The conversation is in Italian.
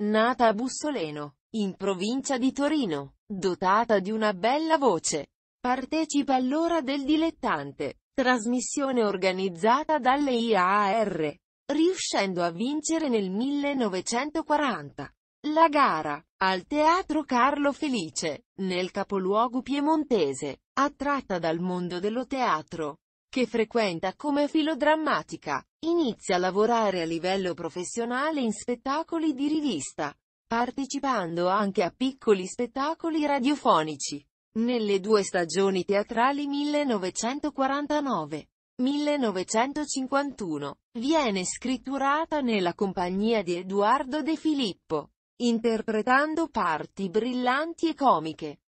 Nata a Bussoleno, in provincia di Torino, dotata di una bella voce. Partecipa all'ora del dilettante, trasmissione organizzata dalle IAR, riuscendo a vincere nel 1940 la gara al Teatro Carlo Felice, nel capoluogo piemontese, attratta dal mondo dello teatro, che frequenta come filodrammatica. Inizia a lavorare a livello professionale in spettacoli di rivista, partecipando anche a piccoli spettacoli radiofonici. Nelle due stagioni teatrali 1949 1951, viene scritturata nella compagnia di Edoardo De Filippo, interpretando parti brillanti e comiche.